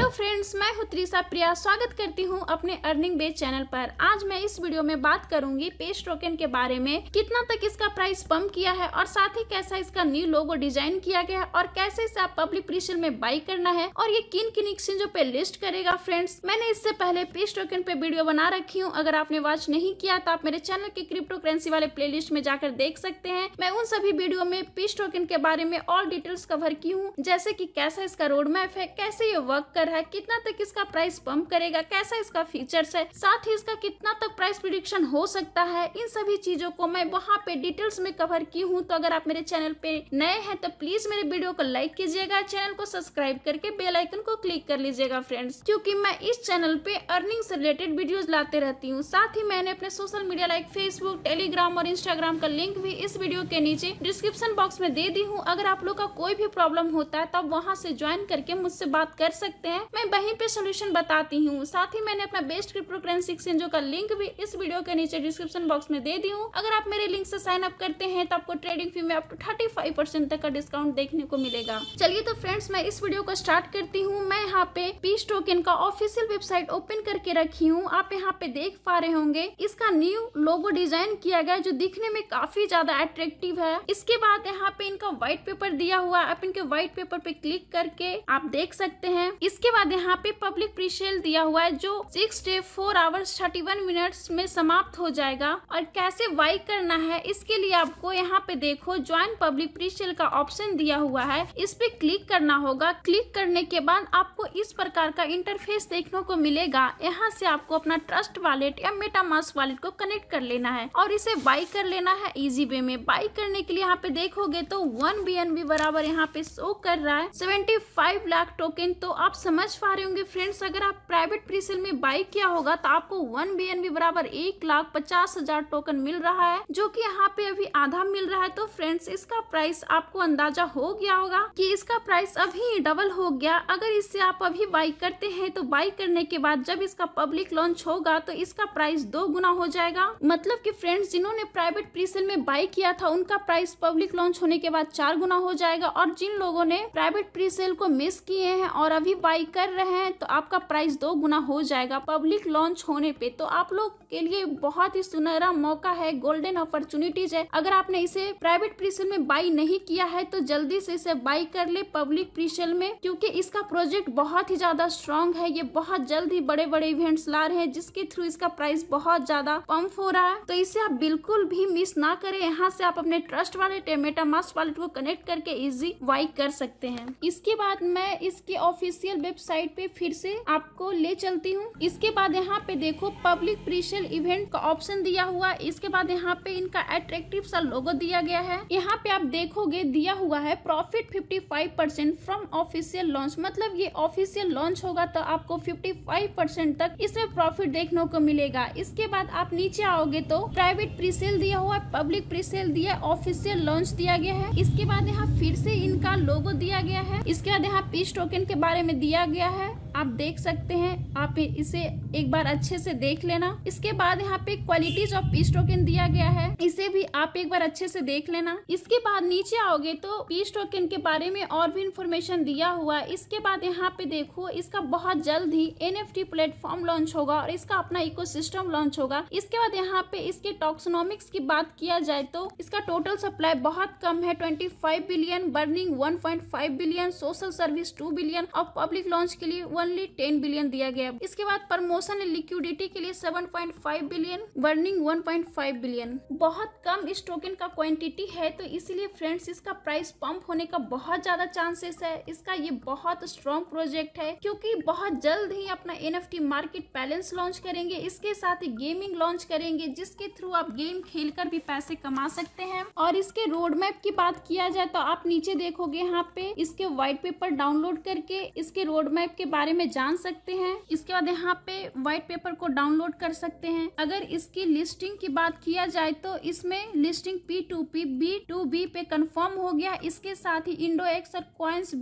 hello friends मैं हूं त्रिशा प्रिया स्वागत करती हूँ अपने अर्निंग बेस चैनल पर आज मैं इस वीडियो में बात करूंगी पेस्ट टोकन के बारे में कितना तक इसका प्राइस पंप किया है और साथ ही कैसा इसका न्यू लोगो डिजाइन किया गया है और कैसे इसे आप पब्लिक प्रीशन में बाई करना है और ये किन किन एक्सचेंजों पे लिस्ट करेगा फ्रेंड्स मैंने इससे पहले पेस्ट टोकन पे वीडियो बना रखी हूँ अगर आपने वॉच नहीं किया तो आप मेरे चैनल के क्रिप्टो करेंसी वाले प्ले में जाकर देख सकते हैं मैं उन सभी वीडियो में पेस्ट टोकन के बारे में ऑल डिटेल्स कवर की हूँ जैसे की कैसा इसका रोड मैप है कैसे ये वर्क कर है कितना तक इसका प्राइस पंप करेगा कैसा इसका फीचर्स है साथ ही इसका कितना तक प्राइस प्रिडिक्शन हो सकता है इन सभी चीजों को मैं वहाँ पे डिटेल्स में कवर की हूँ तो अगर आप मेरे चैनल पे नए हैं तो प्लीज मेरे वीडियो को लाइक कीजिएगा चैनल को सब्सक्राइब करके बेल आइकन को क्लिक कर लीजिएगा फ्रेंड्स क्योंकि मैं इस चैनल पे अर्निंग से रिलेटेड वीडियोस लाते रहती हूँ साथ ही मैंने अपने social media like Facebook Telegram और इंस्टाग्राम का लिंक भी इस वीडियो के नीचे डिस्क्रिप्शन बॉक्स में दे दी हूँ अगर आप लोग का कोई भी प्रॉब्लम होता है तो आप वहाँ से ज्वाइन करके मुझसे बात कर सकते हैं है मैं वहीं पे सोल्यूशन बताती हूँ साथ ही मैंने अपना बेस्ट क्रिप्टो करेंसी एक्सचेंजों का लिंक भी इस वीडियो के नीचे डिस्क्रिप्शन बॉक्स में दे दी हूँ अगर आप मेरे लिंक से साइन अप करते हैं तो आपको ट्रेडिंग फी में आप थर्टी फाइव परसेंट तक का डिस्काउंट देखने को मिलेगा चलिए तो फ्रेंड्स मैं इस वीडियो को स्टार्ट करती हूँ मैं यहाँ पे पी टोकन का ऑफिशियल वेबसाइट ओपन करके रखी हूँ आप यहाँ पे देख पा रहे होंगे इसका न्यू लोगो डिजाइन किया गया जो दिखने में काफी ज्यादा अट्रेक्टिव है इसके बाद यहाँ पे इनका व्हाइट पेपर दिया हुआ है आप इनके व्हाइट पेपर पे क्लिक करके आप देख सकते हैं इसके बाद यहाँ पे पब्लिक प्रीसेल दिया हुआ है जो six day four hours thirty one minute में समाप्त हो जाएगा और कैसे वाई करना है इसके लिए आपको यहाँ पे देखो ज्वाइन पब्लिक प्रीसेल का ऑप्शन दिया हुआ है इस पे क्लिक करना होगा क्लिक करने के बाद आपको इस प्रकार का इंटरफेस देखने को मिलेगा यहाँ से आपको अपना ट्रस्ट वॉलेट या मेटामास वॉलेट को कनेक्ट कर लेना है और इसे बाई कर लेना है इजी वे में बाई करने के लिए यहाँ पे देखोगे तो वन बी बराबर यहाँ पे शो कर रहा है सेवेंटी फाइव लाख टोकन तो आप समझ समझ पा रहे होंगे फ्रेंड्स अगर आप प्राइवेट प्रीसेल में बाई किया होगा तो आपको वन बी बराबर एक लाख पचास हजार टोकन मिल रहा है जो कि यहाँ पे अभी आधा मिल रहा है तो फ्रेंड्स इसका प्राइस आपको अंदाजा हो गया होगा कि इसका प्राइस अभी डबल हो गया अगर इससे आप अभी बाई करते हैं तो बाई करने के बाद जब इसका पब्लिक लॉन्च होगा तो इसका प्राइस दो गुना हो जाएगा मतलब की फ्रेंड्स जिन्होंने प्राइवेट प्रीसेल में बाई किया था उनका प्राइस पब्लिक लॉन्च होने के बाद चार गुना हो जाएगा और जिन लोगों ने प्राइवेट प्रीसेल को मिस किए हैं और अभी बाई कर रहे हैं तो आपका प्राइस दो गुना हो जाएगा पब्लिक लॉन्च होने पे तो आप लोग के लिए बहुत ही सुनहरा मौका है गोल्डन अपॉर्चुनिटीज है अगर आपने इसे प्राइवेट प्रीसेल में बाई नहीं किया है तो जल्दी से इसे बाई कर ले पब्लिक प्रीसेल में क्योंकि इसका प्रोजेक्ट बहुत ही ज्यादा स्ट्रॉन्ग है ये बहुत जल्द ही बड़े बड़े इवेंट्स ला रहे हैं जिसके थ्रू इसका प्राइस बहुत ज्यादा पंप हो रहा है तो इसे आप बिल्कुल भी मिस ना करें यहाँ से आप अपने ट्रस्ट वाले टेमेटा मास्क वॉलेट को कनेक्ट करके इजी वाई कर सकते हैं इसके बाद मैं इसके ऑफिशियल वेब लेफ्ट साइड पे फिर से आपको ले चलती हूँ इसके बाद यहाँ पे देखो पब्लिक प्रीशेल इवेंट का ऑप्शन दिया हुआ इसके बाद यहाँ पे इनका एट्रेक्टिव सा लोगो दिया गया है यहाँ पे आप देखोगे दिया हुआ है profit 55 percent from official launch मतलब ये ऑफिसियल लॉन्च होगा तो आपको 55 परसेंट तक इसमें प्रॉफिट देखने को मिलेगा इसके बाद आप नीचे आओगे तो प्राइवेट प्रीसेल दिया हुआ पब्लिक प्रीसेल दिया ऑफिसियल लॉन्च दिया गया है इसके बाद यहाँ फिर से इनका लोगो दिया गया है इसके बाद यहाँ पीस टोकन के बारे में दिया गया है आप देख सकते हैं आप इसे एक बार अच्छे से देख लेना इसके बाद यहाँ पे क्वालिटीज ऑफ पी पीस्टोकन दिया गया है इसे भी आप एक बार अच्छे से देख लेना इसके बाद नीचे आओगे तो पी पीस्टोकन के बारे में और भी इंफॉर्मेशन दिया हुआ है इसके बाद यहाँ पे देखो इसका बहुत जल्द ही एनएफटी प्लेटफॉर्म लॉन्च होगा और इसका अपना इकोसिस्टम लॉन्च होगा इसके बाद यहाँ पे इसके टॉक्सोनोमिक्स की बात किया जाए तो इसका टोटल सप्लाई बहुत कम है 25 billion burning 1.5 billion social service two billion और पब्लिक लॉन्च के लिए वन ओनली टेन बिलियन दिया गया इसके बाद प्रमोशन लिक्विडिटी के लिए seven point five billion burning one point five billion बहुत कम इस टोकन का क्वांटिटी है तो इसीलिए फ्रेंड्स इसका प्राइस पंप होने का बहुत ज्यादा चांसेस है इसका ये बहुत स्ट्रॉन्ग प्रोजेक्ट है क्योंकि बहुत जल्द ही अपना एन मार्केट बैलेंस लॉन्च करेंगे इसके साथ ही गेमिंग लॉन्च करेंगे जिसके थ्रू आप गेम खेल कर भी पैसे कमा सकते हैं और इसके रोड मैप की बात किया जाए तो आप नीचे देखोगे यहाँ पे इसके व्हाइट पेपर डाउनलोड करके इसके रोड मैप के बारे में में जान सकते हैं इसके बाद यहाँ पे व्हाइट पेपर को डाउनलोड कर सकते हैं अगर इसकी लिस्टिंग की बात किया जाए तो इसमें listing P two P B two B पे कंफर्म हो गया इसके साथ ही इंडो एक्स और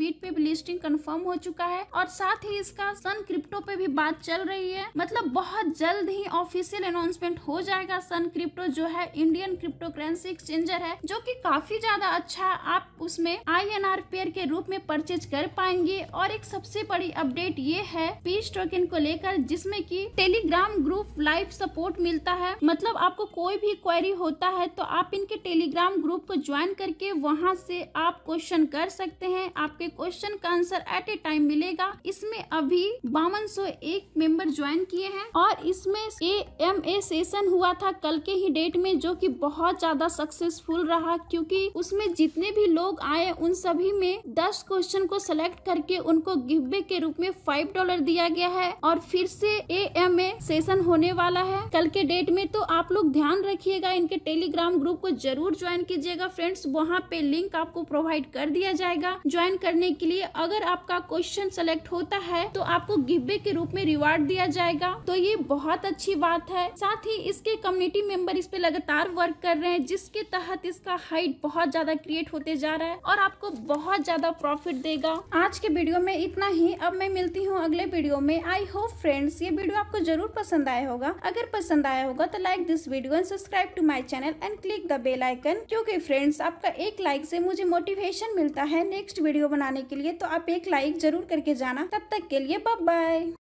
बीट पे भी लिस्टिंग कंफर्म हो चुका है और साथ ही इसका सन क्रिप्टो पे भी बात चल रही है मतलब बहुत जल्द ही ऑफिशियल अनाउंसमेंट हो जाएगा सन क्रिप्टो जो है इंडियन क्रिप्टो करेंसी एक्सचेंजर है जो की काफी ज्यादा अच्छा आप उसमें आई पेयर के रूप में परचेज कर पाएंगे और एक सबसे बड़ी अपडेट ये है पीस टोकन को लेकर जिसमें कि टेलीग्राम ग्रुप लाइव सपोर्ट मिलता है मतलब आपको कोई भी क्वेरी होता है तो आप इनके टेलीग्राम ग्रुप को ज्वाइन करके वहाँ से आप क्वेश्चन कर सकते हैं आपके क्वेश्चन का आंसर एट ए टाइम मिलेगा इसमें अभी बावन एक मेंबर ज्वाइन किए हैं और इसमें ए एम ए सेशन हुआ था कल के ही डेट में जो कि बहुत ज्यादा सक्सेसफुल रहा क्योंकि उसमें जितने भी लोग आए उन सभी में दस क्वेश्चन को सिलेक्ट करके उनको गिफ्ट के रूप में फाइव डॉलर दिया गया है और फिर से ए एम ए सेशन होने वाला है कल के डेट में तो आप लोग ध्यान रखिएगा इनके टेलीग्राम ग्रुप को जरूर ज्वाइन कीजिएगा फ्रेंड्स वहाँ पे लिंक आपको प्रोवाइड कर दिया जाएगा ज्वाइन करने के लिए अगर आपका क्वेश्चन सेलेक्ट होता है तो आपको गिब्बे के रूप में रिवार्ड दिया जाएगा तो ये बहुत अच्छी बात है साथ ही इसके कम्युनिटी मेंबर इस पे लगातार वर्क कर रहे हैं जिसके तहत इसका हाइट बहुत ज्यादा क्रिएट होते जा रहा है और आपको बहुत ज्यादा प्रॉफिट देगा आज के वीडियो में इतना ही अब मैं मिलती मिलती हूँ अगले वीडियो में आई होप फ्रेंड्स ये वीडियो आपको जरूर पसंद आया होगा अगर पसंद आया होगा तो like this video and subscribe to my channel and click the bell icon क्योंकि फ्रेंड्स आपका एक लाइक से मुझे मोटिवेशन मिलता है नेक्स्ट वीडियो बनाने के लिए तो आप एक लाइक जरूर करके जाना तब तक के लिए बाय